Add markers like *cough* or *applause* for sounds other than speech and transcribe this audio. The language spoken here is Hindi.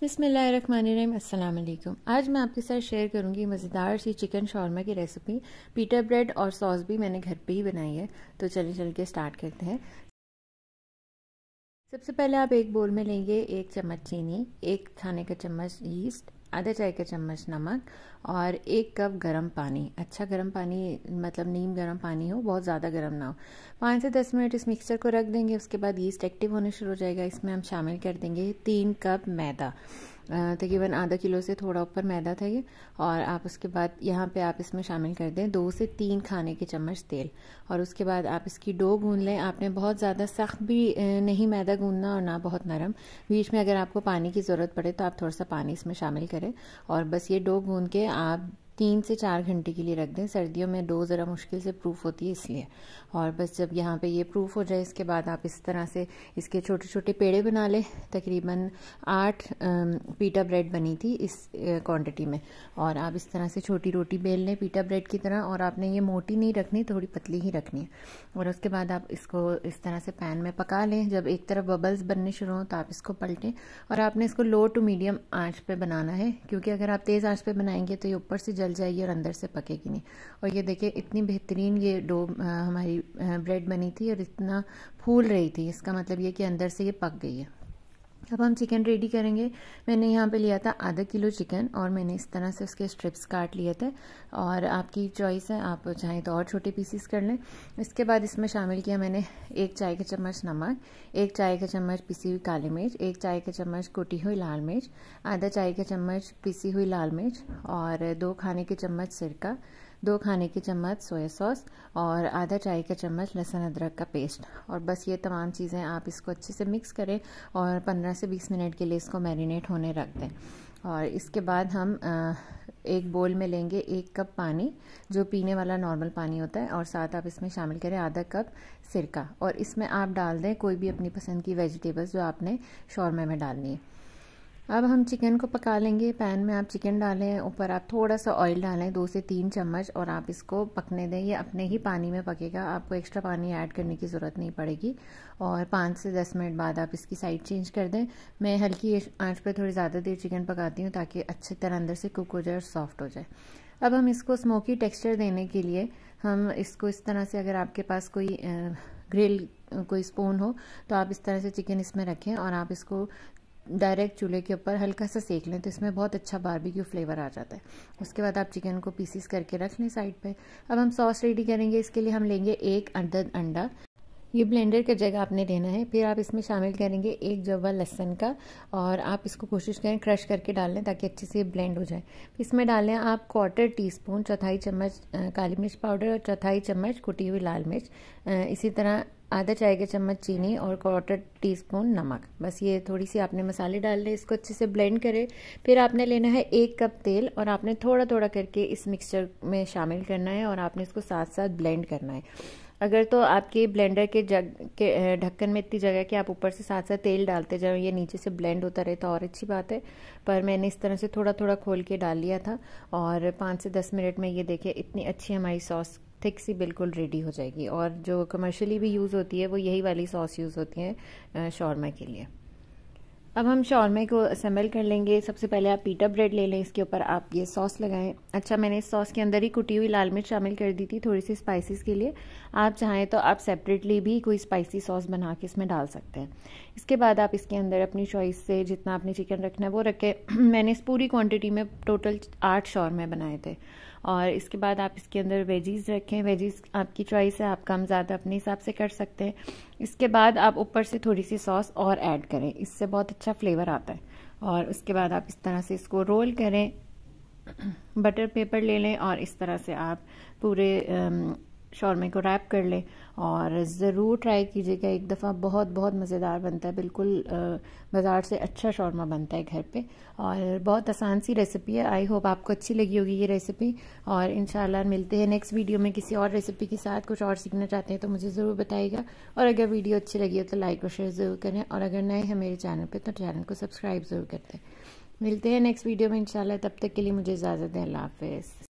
बिसमीम वालेकुम आज मैं आपके साथ शेयर करूंगी मज़ेदार सी चिकन शॉर्मा की रेसिपी पीटर ब्रेड और सॉस भी मैंने घर पे ही बनाई है तो चलिए चल के स्टार्ट करते हैं सबसे पहले आप एक बोल में लेंगे एक चम्मच चीनी एक खाने का चम्मच यीस्ट आधा चाय का चम्मच नमक और एक कप गरम पानी अच्छा गरम पानी मतलब नीम गरम पानी हो बहुत ज़्यादा गरम ना हो पाँच से दस मिनट इस मिक्सचर को रख देंगे उसके बाद यीस्ट एक्टिव होना शुरू हो जाएगा इसमें हम शामिल कर देंगे तीन कप मैदा तकरीबन आधा किलो से थोड़ा ऊपर मैदा था ये और आप उसके बाद यहाँ पे आप इसमें शामिल कर दें दो से तीन खाने के चम्मच तेल और उसके बाद आप इसकी डो गून लें आपने बहुत ज़्यादा सख्त भी नहीं मैदा गूंदना और ना बहुत नरम बीच में अगर आपको पानी की ज़रूरत पड़े तो आप थोड़ा सा पानी इसमें शामिल करें और बस ये डो गूंद के आप तीन से चार घंटे के लिए रख दें सर्दियों में डो ज़रा मुश्किल से प्रूफ होती है इसलिए और बस जब यहाँ पे ये प्रूफ हो जाए इसके बाद आप इस तरह से इसके छोटे छोटे पेड़े बना लें तकरीबन आठ पीटा ब्रेड बनी थी इस क्वांटिटी में और आप इस तरह से छोटी रोटी बेल लें पीटा ब्रेड की तरह और आपने ये मोटी नहीं रखनी थोड़ी पतली ही रखनी है और उसके बाद आप इसको इस तरह से पैन में पका लें जब एक तरफ बबल्स बनने शुरू हों तो आप इसको पलटें और आपने इसको लो टू मीडियम आँच पर बनाना है क्योंकि अगर आप तेज़ आँच पर बनाएंगे तो ये ऊपर से जल जाएगी और अंदर से पकेगी नहीं और ये देखिए इतनी बेहतरीन ये डो हमारी ब्रेड बनी थी और इतना फूल रही थी इसका मतलब ये कि अंदर से ये पक गई है अब हम चिकन रेडी करेंगे मैंने यहाँ पे लिया था आधा किलो चिकन और मैंने इस तरह से उसके स्ट्रिप्स काट लिए थे और आपकी चॉइस है आप चाहें तो और छोटे पीसीस कर लें इसके बाद इसमें शामिल किया मैंने एक चाय का चम्मच नमक एक चाय का चम्मच पिसी हुई काली मिर्च एक चाय का चम्मच कुटी हुई लाल मिर्च आधा चाय का चम्मच पिसी हुई लाल मिर्च और दो खाने के चम्मच सिरका दो खाने के चम्मच सोया सॉस और आधा चाय का चम्मच लहसुन अदरक का पेस्ट और बस ये तमाम चीज़ें आप इसको अच्छे से मिक्स करें और 15 से 20 मिनट के लिए इसको मैरिनेट होने रख दें और इसके बाद हम एक बोल में लेंगे एक कप पानी जो पीने वाला नॉर्मल पानी होता है और साथ आप इसमें शामिल करें आधा कप सिरका और इसमें आप डाल दें कोई भी अपनी पसंद की वेजिटेबल्स जो आपने शौरमे में डालनी है अब हम चिकन को पका लेंगे पैन में आप चिकन डालें ऊपर आप थोड़ा सा ऑयल डालें दो से तीन चम्मच और आप इसको पकने दें ये अपने ही पानी में पकेगा आपको एक्स्ट्रा पानी ऐड करने की ज़रूरत नहीं पड़ेगी और पाँच से दस मिनट बाद आप इसकी साइड चेंज कर दें मैं हल्की आंच पर थोड़ी ज़्यादा देर चिकन पकाती हूँ ताकि अच्छी तरह अंदर से कुक हो जाए और सॉफ्ट हो जाए अब हम इसको स्मोकी टेक्स्चर देने के लिए हम इसको इस तरह से अगर आपके पास कोई ग्रिल कोई स्पून हो तो आप इस तरह से चिकन इसमें रखें और आप इसको डायरेक्ट चूल्हे के ऊपर हल्का सा सेक लें तो इसमें बहुत अच्छा बारबेक्यू फ्लेवर आ जाता है उसके बाद आप चिकन को पीसीस करके रख लें साइड पे अब हम सॉस रेडी करेंगे इसके लिए हम लेंगे एक अदद अंडा ये ब्लेंडर की जगह आपने लेना है फिर आप इसमें शामिल करेंगे एक जवा लहसन का और आप इसको कोशिश करें क्रश करके डाल लें ताकि अच्छे से ब्लेंड हो जाए इसमें डालें आप क्वार्टर टी स्पून चौथाई चम्मच काली मिर्च पाउडर और चौथाई चम्मच कुटी हुई लाल मिर्च इसी तरह आधा चाय के चम्मच चीनी और क्वार्टर टी स्पून नमक बस ये थोड़ी सी आपने मसाले डाल लें इसको अच्छे से ब्लेंड करें फिर आपने लेना है एक कप तेल और आपने थोड़ा थोड़ा करके इस मिक्सचर में शामिल करना है और आपने इसको साथ साथ ब्लेंड करना है अगर तो आपके ब्लेंडर के जग के ढक्कन में इतनी जगह कि आप ऊपर से साथ साथ तेल डालते जाओ ये नीचे से ब्लेंड होता रहे तो और अच्छी बात है पर मैंने इस तरह से थोड़ा थोड़ा खोल के डाल लिया था और पाँच से दस मिनट में ये देखे इतनी अच्छी हमारी सॉस थिक सी बिल्कुल रेडी हो जाएगी और जो कमर्शियली भी यूज़ होती है वो यही वाली सॉस यूज़ होती है शौरमा के लिए अब हम शौरमे को असेंबल कर लेंगे सबसे पहले आप पीटा ब्रेड ले लें इसके ऊपर आप ये सॉस लगाएं अच्छा मैंने इस सॉस के अंदर ही कुटी हुई लाल मिर्च शामिल कर दी थी थोड़ी सी स्पाइसेस के लिए आप चाहें तो आप सेपरेटली भी कोई स्पाइसी सॉस बना के इसमें डाल सकते हैं इसके बाद आप इसके अंदर अपनी चॉइस से जितना आपने चिकन रखना है वो रखें *clears throat* मैंने इस पूरी क्वान्टिटी में टोटल आठ शौरमे बनाए थे और इसके बाद आप इसके अंदर वेजीज़ रखें वेजीज़ आपकी चॉइस है आप कम ज़्यादा अपने हिसाब से कर सकते हैं इसके बाद आप ऊपर से थोड़ी सी सॉस और ऐड करें इससे बहुत अच्छा फ्लेवर आता है और उसके बाद आप इस तरह से इसको रोल करें बटर *clears throat* पेपर ले लें और इस तरह से आप पूरे um, शौरमे को रैप कर ले और ज़रूर ट्राई कीजिएगा एक दफ़ा बहुत बहुत मज़ेदार बनता है बिल्कुल बाज़ार से अच्छा शौरमा बनता है घर पे और बहुत आसान सी रेसिपी है आई होप आपको अच्छी लगी होगी ये रेसिपी और इन मिलते हैं नेक्स्ट वीडियो में किसी और रेसिपी के साथ कुछ और सीखना चाहते हैं तो मुझे ज़रूर बताइएगा और अगर वीडियो अच्छी लगी हो तो लाइक और शेयर ज़रूर करें और अगर नए हैं मेरे चैनल पर तो चैनल को सब्सक्राइब ज़रूर कर दें मिलते हैं नेक्स्ट वीडियो में इंशाल्लाह तब तक के लिए मुझे इजाज़त दें अल्लाह हाफिज़